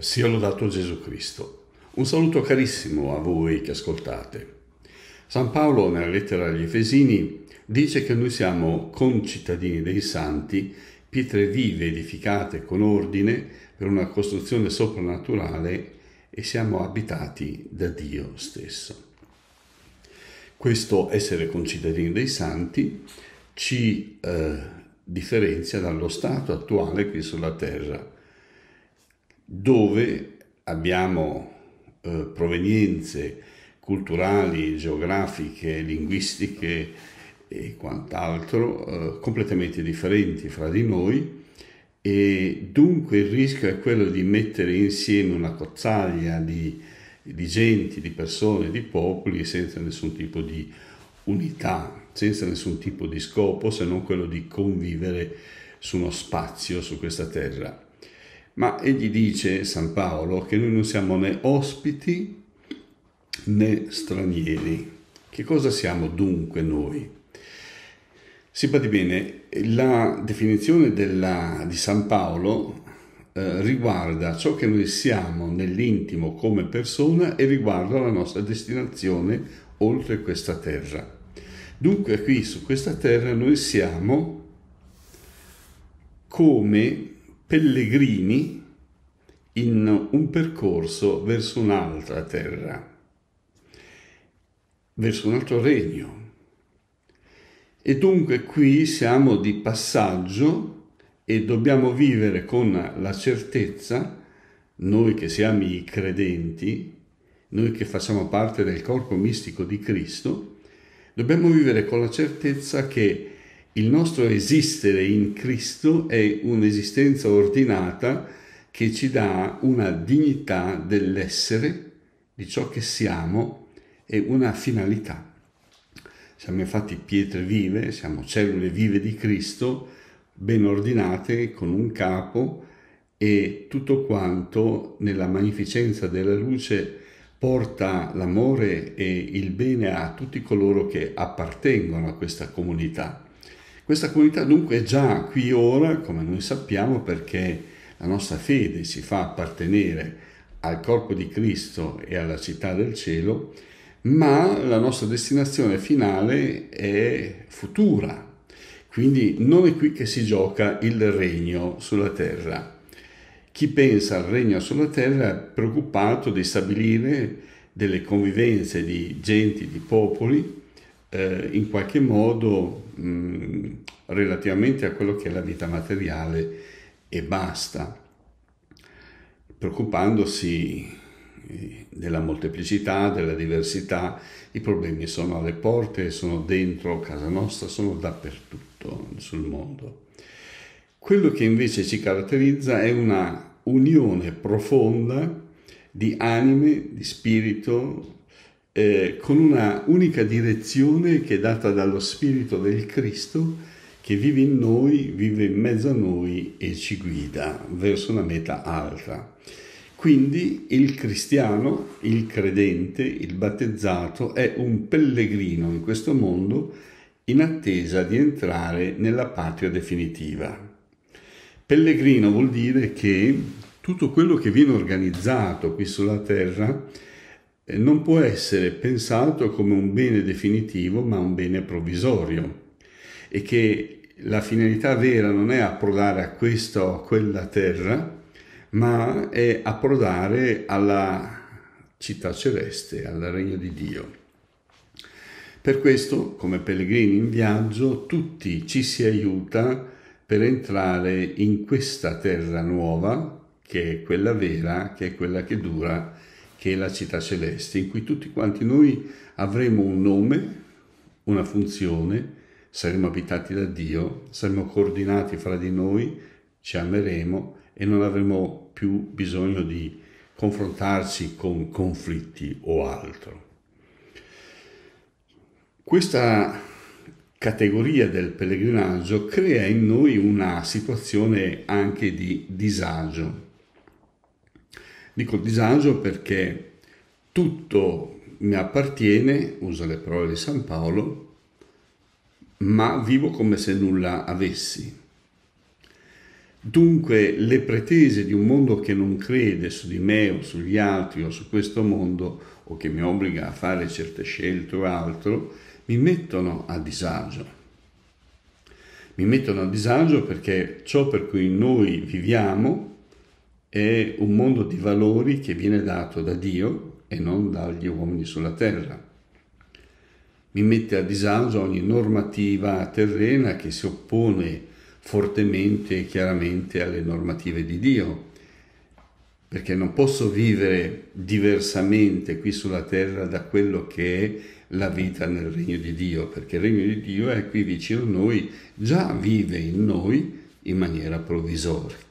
sia lodato Gesù Cristo. Un saluto carissimo a voi che ascoltate. San Paolo nella lettera agli Efesini dice che noi siamo concittadini dei santi, pietre vive edificate con ordine per una costruzione soprannaturale e siamo abitati da Dio stesso. Questo essere concittadini dei santi ci eh, differenzia dallo stato attuale qui sulla terra dove abbiamo eh, provenienze culturali, geografiche, linguistiche e quant'altro eh, completamente differenti fra di noi e dunque il rischio è quello di mettere insieme una cozzaglia di, di genti, di persone, di popoli senza nessun tipo di unità, senza nessun tipo di scopo se non quello di convivere su uno spazio, su questa terra. Ma egli dice, San Paolo, che noi non siamo né ospiti né stranieri. Che cosa siamo dunque noi? Si badi bene, la definizione della, di San Paolo eh, riguarda ciò che noi siamo nell'intimo come persona e riguarda la nostra destinazione oltre questa terra. Dunque qui su questa terra noi siamo come pellegrini in un percorso verso un'altra terra, verso un altro regno. E dunque qui siamo di passaggio e dobbiamo vivere con la certezza, noi che siamo i credenti, noi che facciamo parte del corpo mistico di Cristo, dobbiamo vivere con la certezza che il nostro esistere in Cristo è un'esistenza ordinata che ci dà una dignità dell'essere, di ciò che siamo e una finalità. Siamo infatti pietre vive, siamo cellule vive di Cristo, ben ordinate, con un capo e tutto quanto nella magnificenza della luce porta l'amore e il bene a tutti coloro che appartengono a questa comunità. Questa comunità dunque è già qui ora, come noi sappiamo, perché la nostra fede si fa appartenere al corpo di Cristo e alla città del cielo, ma la nostra destinazione finale è futura. Quindi non è qui che si gioca il regno sulla terra. Chi pensa al regno sulla terra è preoccupato di stabilire delle convivenze di genti, di popoli, eh, in qualche modo mh, relativamente a quello che è la vita materiale e basta, preoccupandosi eh, della molteplicità, della diversità, i problemi sono alle porte, sono dentro casa nostra, sono dappertutto sul mondo. Quello che invece ci caratterizza è una unione profonda di anime, di spirito, eh, con una unica direzione che è data dallo Spirito del Cristo che vive in noi, vive in mezzo a noi e ci guida verso una meta alta. Quindi il cristiano, il credente, il battezzato è un pellegrino in questo mondo in attesa di entrare nella patria definitiva. Pellegrino vuol dire che tutto quello che viene organizzato qui sulla terra non può essere pensato come un bene definitivo ma un bene provvisorio e che la finalità vera non è approdare a questa o a quella terra ma è approdare alla città celeste, al regno di Dio. Per questo, come pellegrini in viaggio, tutti ci si aiuta per entrare in questa terra nuova, che è quella vera, che è quella che dura che è la città celeste, in cui tutti quanti noi avremo un nome, una funzione, saremo abitati da Dio, saremo coordinati fra di noi, ci ameremo e non avremo più bisogno di confrontarci con conflitti o altro. Questa categoria del pellegrinaggio crea in noi una situazione anche di disagio, Dico disagio perché tutto mi appartiene, usa le parole di San Paolo, ma vivo come se nulla avessi. Dunque le pretese di un mondo che non crede su di me o sugli altri o su questo mondo o che mi obbliga a fare certe scelte o altro mi mettono a disagio. Mi mettono a disagio perché ciò per cui noi viviamo è un mondo di valori che viene dato da Dio e non dagli uomini sulla terra. Mi mette a disagio ogni normativa terrena che si oppone fortemente e chiaramente alle normative di Dio, perché non posso vivere diversamente qui sulla terra da quello che è la vita nel regno di Dio, perché il regno di Dio è qui vicino a noi, già vive in noi in maniera provvisoria.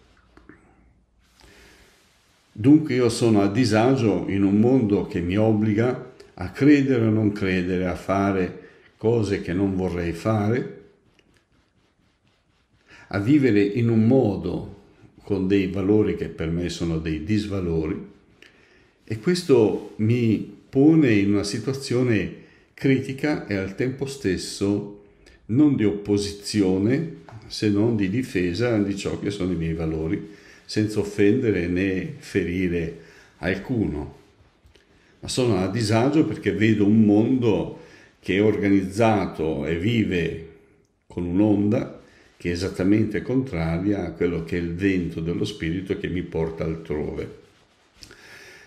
Dunque io sono a disagio in un mondo che mi obbliga a credere o non credere, a fare cose che non vorrei fare, a vivere in un modo con dei valori che per me sono dei disvalori e questo mi pone in una situazione critica e al tempo stesso non di opposizione se non di difesa di ciò che sono i miei valori senza offendere né ferire alcuno, ma sono a disagio perché vedo un mondo che è organizzato e vive con un'onda che è esattamente contraria a quello che è il vento dello spirito che mi porta altrove.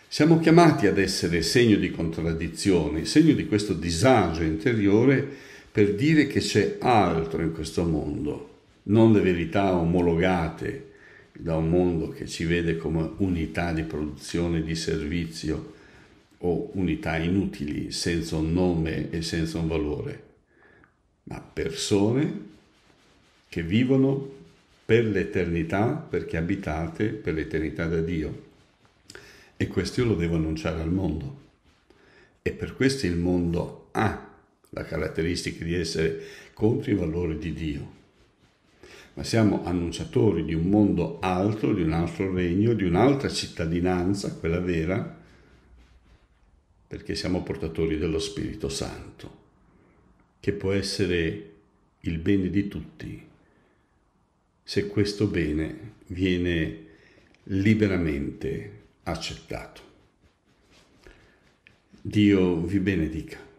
Siamo chiamati ad essere segno di contraddizione, segno di questo disagio interiore per dire che c'è altro in questo mondo, non le verità omologate, da un mondo che ci vede come unità di produzione di servizio o unità inutili senza un nome e senza un valore, ma persone che vivono per l'eternità perché abitate per l'eternità da Dio. E questo io lo devo annunciare al mondo. E per questo il mondo ha la caratteristica di essere contro i valori di Dio ma siamo annunciatori di un mondo altro, di un altro regno, di un'altra cittadinanza, quella vera, perché siamo portatori dello Spirito Santo, che può essere il bene di tutti, se questo bene viene liberamente accettato. Dio vi benedica.